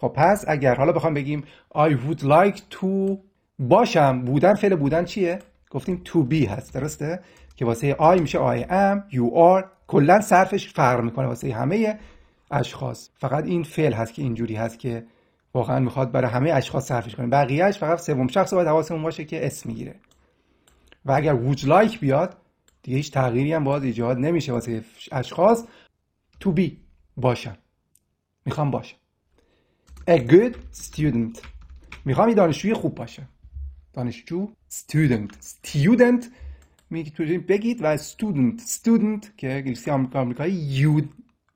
خب پس اگر حالا بخوام بگیم I would like to باشم بودن فعل بودن چیه گفتیم to be هست درسته که واسه I میشه I am you are کلا صرفش فرق میکنه واسه همه اشخاص فقط این فعل هست که اینجوری هست که واقعا میخواد برای همه اشخاص صرفش کنه بقیهش فقط سوم شخص باید حواسمون باشه که اسم میگیره و اگر would like بیاد دیگه هیچ تغییری هم باز ایجاد نمیشه واسه اشخاص to be باشم میخوام باشم A good student میخوام یه دانشجوی خوب باشه دانشجو student student میتونید بگید و student student که انگلیسی آمریکا آمریکایی یو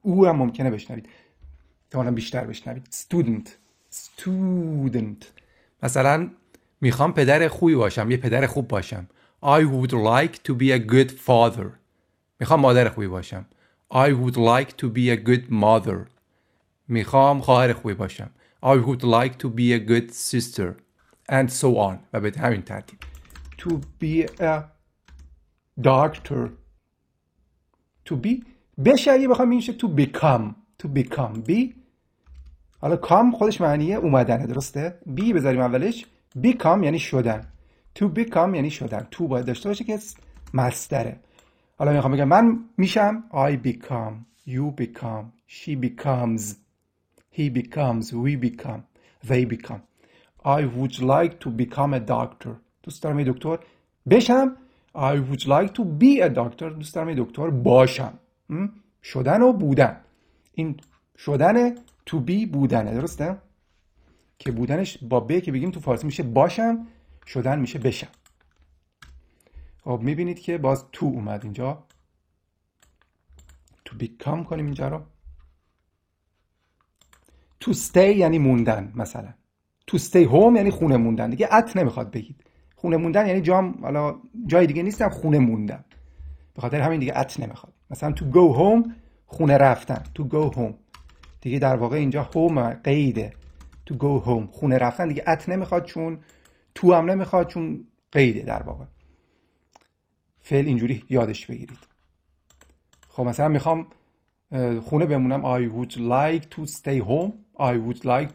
او هم ممکنه بشنوید تا بیشتر بشنوید student student مثلا میخوام پدر خوبی باشم یه پدر خوب باشم I would like to be a good father میخوام مادر خوبی باشم I would like to be a good mother میخوام خواهر خوبی باشم I would like to be a good sister and so on و به همین ترتیب to be a doctor to be بشه اگه بخوام این to become to become be حالا کام خودش معنیه اومدنه درسته بی بذاریم اولش بیکام یعنی شدن تو بیکام یعنی شدن تو باید داشته باشه که مصدره حالا میخوام بگم من میشم I become you become she becomes he becomes, we become, they become. I would like to become a doctor. دوست دارم دکتر بشم. I would like to be a doctor. دوست دارم دکتر باشم. شدن و بودن. این شدن to be بودنه درسته؟ که بودنش با ب که بگیم تو فارسی میشه باشم شدن میشه بشم. خب میبینید که باز تو اومد اینجا. تو become کنیم اینجا رو. تو stay یعنی موندن مثلا تو stay home یعنی خونه موندن دیگه ات نمیخواد بگید خونه موندن یعنی جام حالا جای دیگه نیستم خونه موندم به خاطر همین دیگه ات نمیخواد مثلا تو go home خونه رفتن تو go home دیگه در واقع اینجا هوم قیده تو go home خونه رفتن دیگه ات نمیخواد چون تو هم نمیخواد چون قیده در واقع فعل اینجوری یادش بگیرید خب مثلا میخوام خونه بمونم I would like to stay home I would like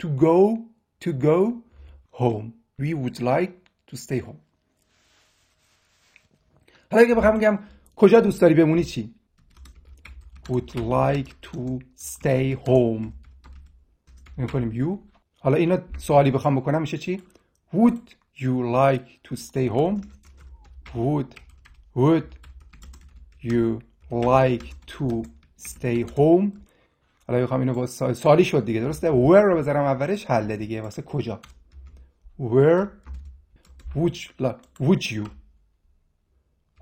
to go to go home. We would like to stay home. حالا اگه بخوام بگم کجا دوست داری بمونی چی؟ would like to stay home. میکنیم you. حالا اینا سوالی بخوام بکنم میشه چی؟ would you like to stay home? would would you like to stay home حالا میخوام اینو با سال سالی شد دیگه درسته where رو بذارم اولش حله دیگه واسه کجا where would you, like, would you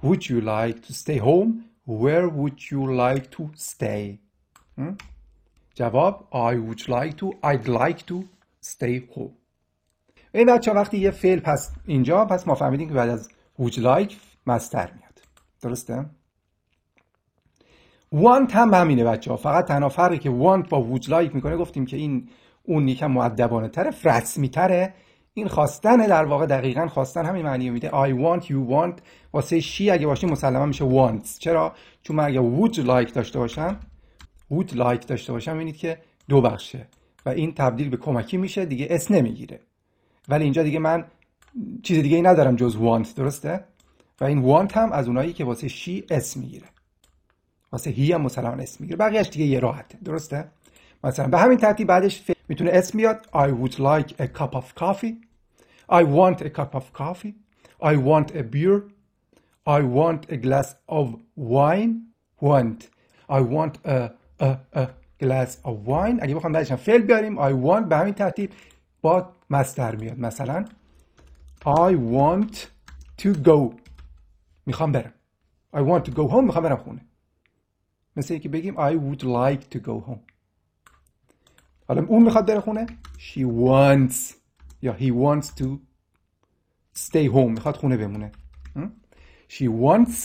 would you like to stay home where would you like to stay hmm? جواب I would like to I'd like to stay home این بچه وقتی یه فعل پس اینجا پس ما فهمیدیم که بعد از would like مستر میاد درسته وانت هم همینه بچه ها فقط تنها فرقی که وانت با وود لایک میکنه گفتیم که این اون یکم معدبانه تره رسمی تره این خواستن در واقع دقیقا خواستن همین معنی میده I want you want واسه شی اگه باشه مسلما میشه wants چرا چون من اگه would like داشته باشم would like داشته باشم ببینید که دو بخشه و این تبدیل به کمکی میشه دیگه اس نمیگیره ولی اینجا دیگه من چیز دیگه ای ندارم جز want درسته و این want هم از اونایی که واسه شی اس میگیره واسه هی مثلا اسم میگیره بقیهش دیگه یه راحته درسته مثلا به همین ترتیب بعدش ف... میتونه اسم بیاد I would like a cup of coffee I want a cup of coffee I want a beer I want a glass of wine want I want a, a, a glass of wine اگه بخوام بعدش فعل بیاریم I want به همین ترتیب با مستر میاد مثلا I want to go میخوام برم I want to go home میخوام برم خونه مثل اینکه بگیم I would like to go home حالا اون میخواد بره خونه She wants یا he wants to stay home میخواد خونه بمونه She wants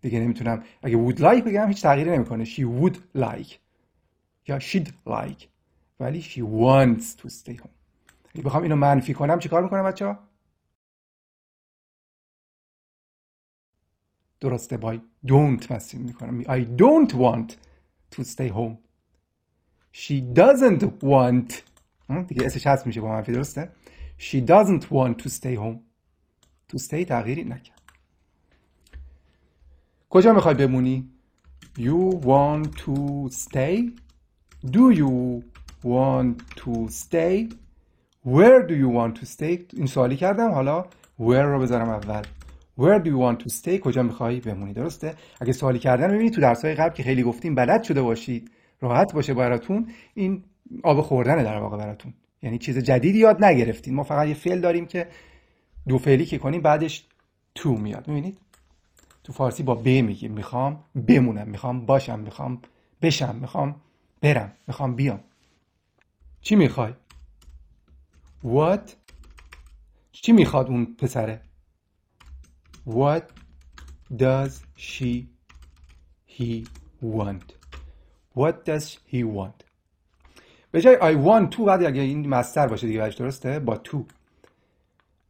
دیگه نمیتونم اگه would like بگم هیچ تغییری نمیکنه She would like یا she'd like ولی she wants to stay home اگه بخوام اینو منفی کنم چیکار میکنم بچه ها؟ درسته با don't مسیم میکنم I don't want to stay home She doesn't want دیگه اسش هست میشه با منفی درسته She doesn't want to stay home To stay تغییری نکرد کجا میخوای بمونی؟ You want to stay? Do you want to stay? Where do you want to stay? این سوالی کردم حالا where رو بذارم اول Where do you want to stay کجا میخوایی بمونی درسته اگه سوالی کردن ببینید تو درس‌های قبل که خیلی گفتیم بلد شده باشید راحت باشه براتون این آب خوردنه در واقع براتون یعنی چیز جدیدی یاد نگرفتین ما فقط یه فعل داریم که دو فعلی که کنیم بعدش تو میاد میبینید تو فارسی با ب میگیم میخوام بمونم میخوام باشم میخوام بشم میخوام برم میخوام بیام چی میخوای what چی میخواد اون پسره What does she he want What does he want به جای I want to بعد اگه این مستر باشه دیگه بهش درسته با to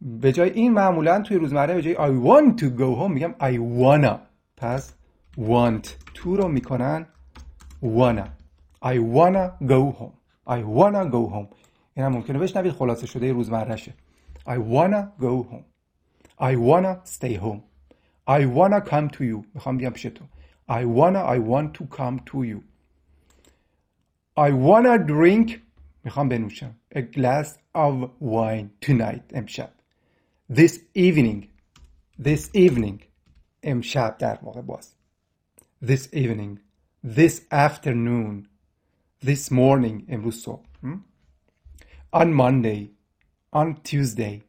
به جای این معمولا توی روزمره به جای I want to go home میگم I wanna پس want to رو میکنن wanna I wanna go home I wanna go home این هم ممکنه بشنوید خلاصه شده روزمره شه I wanna go home I wanna stay home. I wanna come to you. I wanna I want to come to you. I wanna drink to بنوشم a glass of wine tonight امشب this evening this evening امشب در واقع باز this evening this afternoon this morning امروز صبح hmm? on Monday on Tuesday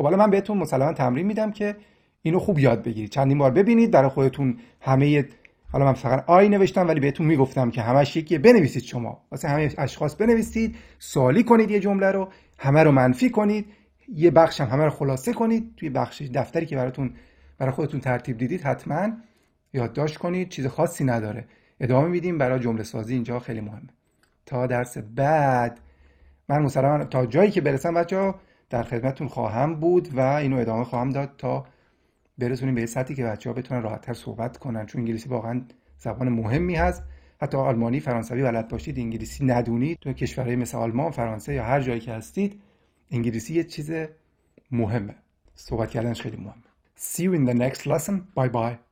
خب حالا من بهتون مثلا تمرین میدم که اینو خوب یاد بگیرید چندین بار ببینید برای خودتون همه حالا من فقط آی نوشتم ولی بهتون میگفتم که همش یکیه بنویسید شما واسه همه اشخاص بنویسید سوالی کنید یه جمله رو همه رو منفی کنید یه بخش هم همه رو خلاصه کنید توی بخش دفتری که براتون برای خودتون ترتیب دیدید حتما یادداشت کنید چیز خاصی نداره ادامه میدیم برای جمله سازی اینجا خیلی مهمه تا درس بعد من مثلا تا جایی که برسم بچه ها در خدمتتون خواهم بود و اینو ادامه خواهم داد تا برسونیم به سطحی که بچه ها بتونن راحتتر صحبت کنن چون انگلیسی واقعا زبان مهمی هست حتی آلمانی فرانسوی بلد باشید انگلیسی ندونید تو کشورهای مثل آلمان فرانسه یا هر جایی که هستید انگلیسی یه چیز مهمه صحبت کردنش خیلی مهمه See you in the next lesson. Bye bye.